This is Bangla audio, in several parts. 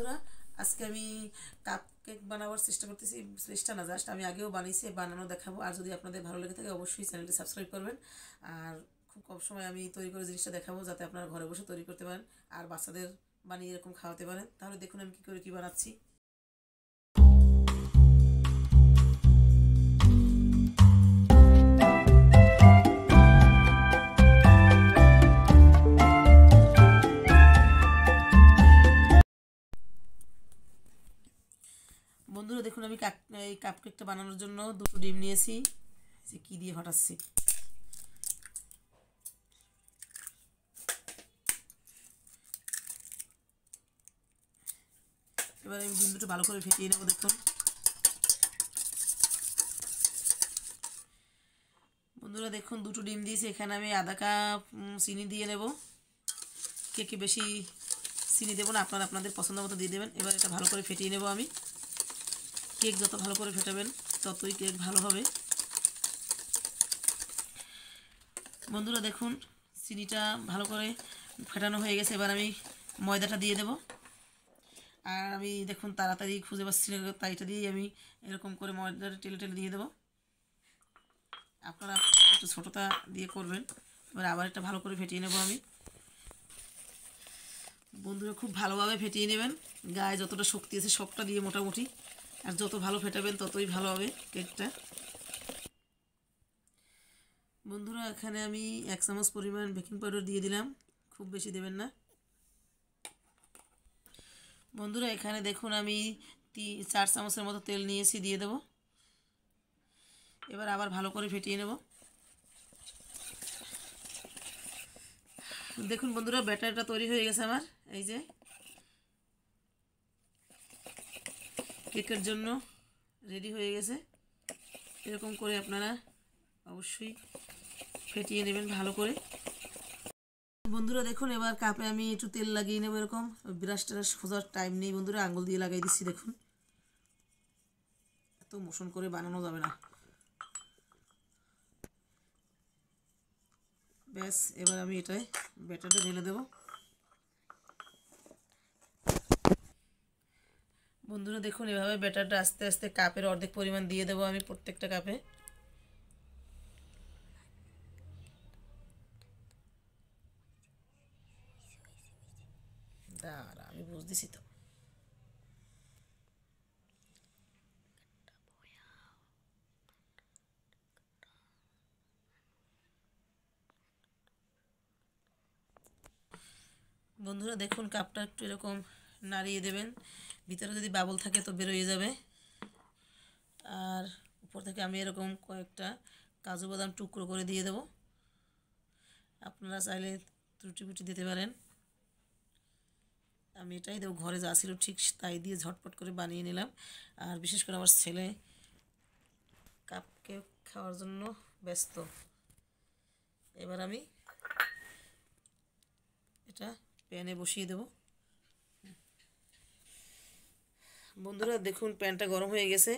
বন্ধুরা আজকে আমি কাপ কেক বানাবার চেষ্টা করতেছি চেষ্টা না জাস্ট আমি আগেও বানিয়েছি বানানো দেখাবো আর যদি আপনাদের ভালো লেগে থাকে অবশ্যই চ্যানেলটি সাবস্ক্রাইব করবেন আর খুব কম সময় আমি তৈরি করে জিনিসটা দেখাবো যাতে আপনারা ঘরে বসে তৈরি করতে পারেন আর বাচ্চাদের বানিয়ে এরকম খাওয়াতে পারেন তাহলে দেখুন আমি কী করে কী বানাচ্ছি বন্ধুরা দেখুন আমি এই কাপ কেকটা বানানোর জন্য দুটো ডিম নিয়েছি যে কী দিয়ে ফাটাচ্ছি এবার আমি ডিম দুটো ভালো করে ফেটিয়ে নেবো দেখুন বন্ধুরা দেখুন দুটো ডিম দিয়েছি এখানে আমি আধা কাপ চিনি দিয়ে নেব কেকে বেশি চিনি দেবো না আপনারা আপনাদের পছন্দ মতো দিয়ে দেবেন এবার এটা ভালো করে ফেটিয়ে নেব আমি কেক যত ভালো করে ফেটাবেন ততই কেক ভালো হবে বন্ধুরা দেখুন চিনিটা ভালো করে ফেটানো হয়ে গেছে এবার আমি ময়দাটা দিয়ে দেব আর আমি দেখুন তাড়াতাড়ি খুঁজে পাচ্ছি তাইটা দিয়েই আমি এরকম করে ময়দাটা টেলে টেলে দিয়ে দেবো আপনারা একটু ছোটোটা দিয়ে করবেন এবার আবার একটা ভালো করে ফেটিয়ে নেব আমি বন্ধুরা খুব ভালোভাবে ফেটিয়ে নেবেন গায়ে যতটা শক্তি আছে সবটা দিয়ে মোটামুটি আর যত ভালো ফেটাবেন ততই ভালো হবে কেকটা বন্ধুরা এখানে আমি এক চামচ পরিমাণ বেকিং পাউডার দিয়ে দিলাম খুব বেশি দেবেন না বন্ধুরা এখানে দেখুন আমি চার চামচের মতো তেল নিয়েছি দিয়ে দেব এবার আবার ভালো করে ফেটিয়ে নেব দেখুন বন্ধুরা ব্যাটারটা তৈরি হয়ে গেছে আমার এই যে কেকের জন্য রেডি হয়ে গেছে এরকম করে আপনারা অবশ্যই ফেটিয়ে নেবেন ভালো করে বন্ধুরা দেখুন এবার কাপে আমি একটু তেল লাগিয়ে নেবো এরকম ব্রাশ ট্রাশ খোঁজার টাইম নেই বন্ধুরা আঙুল দিয়ে লাগাই দিচ্ছি দেখুন এত মোশন করে বানানো যাবে না ব্যাস এবার আমি এটাই ব্যাটারটা ঢেলে দেবো বন্ধুরা দেখুন এভাবে ব্যাটারটা আস্তে আস্তে কাপের অর্ধেক পরিমাণ দিয়ে দেবো আমি প্রত্যেকটা কাপে দাঁড়া আমি বুঝতেছি তো বন্ধুরা দেখুন কাপটা একটু এরকম নাড়িয়ে দেবেন ভিতরে যদি বাবল থাকে তো বেরোয় যাবে আর উপর থেকে আমি এরকম কয়েকটা কাজু বাদাম টুকরো করে দিয়ে দেব আপনারা চাইলে ত্রুটি বুটি দিতে পারেন আমি এটাই দেবো ঘরে যা ছিল ঠিক তাই দিয়ে ঝটপট করে বানিয়ে নিলাম আর বিশেষ করে আমার ছেলে কাপকে খাওয়ার জন্য ব্যস্ত এবার আমি এটা প্যানে বসিয়ে দেবো বন্ধুরা দেখুন প্যানটা গরম হয়ে গেছে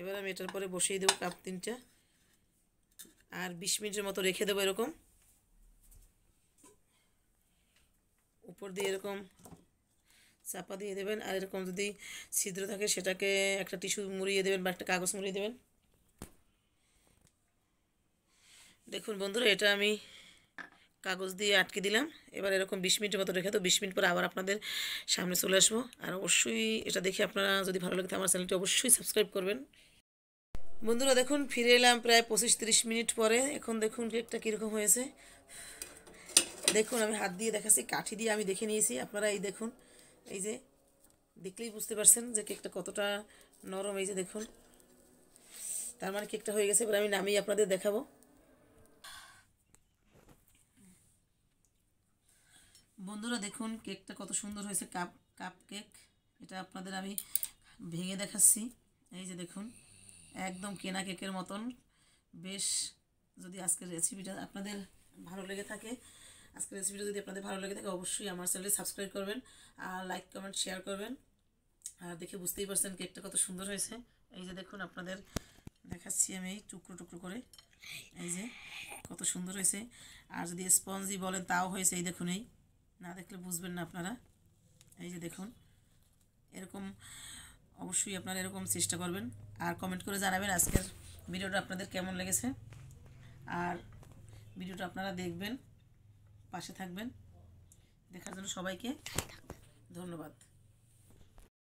এবার আমি এটার পরে বসিয়ে দেবো কাপ তিনটা আর বিশ মিনিটের মতো রেখে দেবো এরকম উপর দিয়ে এরকম চাপা দিয়ে দেবেন আর এরকম যদি ছিদ্র থাকে সেটাকে একটা টিস্যু মুড়িয়ে দেবেন বা একটা কাগজ মুড়িয়ে দেবেন দেখুন বন্ধুরা এটা আমি কাগজ দিয়ে আটকে দিলাম এবার এরকম বিশ মিনিটের মতো রেখে তো বিশ মিনিট পরে আবার আপনাদের সামনে চলে আসবো আর অবশ্যই এটা দেখে আপনারা যদি ভালো লাগে আমার চ্যানেলটি অবশ্যই সাবস্ক্রাইব করবেন বন্ধুরা দেখুন ফিরে এলাম প্রায় পঁচিশ তিরিশ মিনিট পরে এখন দেখুন কেকটা কীরকম হয়েছে দেখুন আমি হাত দিয়ে দেখাচ্ছি কাঠি দিয়ে আমি দেখে নিয়েছি আপনারা এই দেখুন এই যে দেখলেই বুঝতে পারছেন যে কেকটা কতটা নরম এই যে দেখুন তার মানে কেকটা হয়ে গেছে এবার আমি নামিয়ে আপনাদের দেখাবো বন্ধুরা দেখুন কেকটা কত সুন্দর হয়েছে কাপ কাপ কেক এটা আপনাদের আমি ভেঙে দেখাচ্ছি এই যে দেখুন একদম কেনা কেকের মতন বেশ যদি আজকের রেসিপিটা আপনাদের ভালো লেগে থাকে আজকের রেসিপিটা যদি আপনাদের ভালো লেগে থাকে অবশ্যই আমার চ্যানেলে সাবস্ক্রাইব করবেন আর লাইক কমেন্ট শেয়ার করবেন আর দেখে বুঝতেই পারছেন কেকটা কত সুন্দর হয়েছে এই যে দেখুন আপনাদের দেখাচ্ছি আমি টুকরো টুকরো করে এই যে কত সুন্দর হয়েছে আর যদি স্পঞ্জি বলেন তাও হয়েছে এই দেখুন এই না দেখলে বুঝবেন না আপনারা এই যে দেখুন এরকম অবশ্যই আপনারা এরকম চেষ্টা করবেন আর কমেন্ট করে জানাবেন আজকের ভিডিওটা আপনাদের কেমন লেগেছে আর ভিডিওটা আপনারা দেখবেন পাশে থাকবেন দেখার জন্য সবাইকে ধন্যবাদ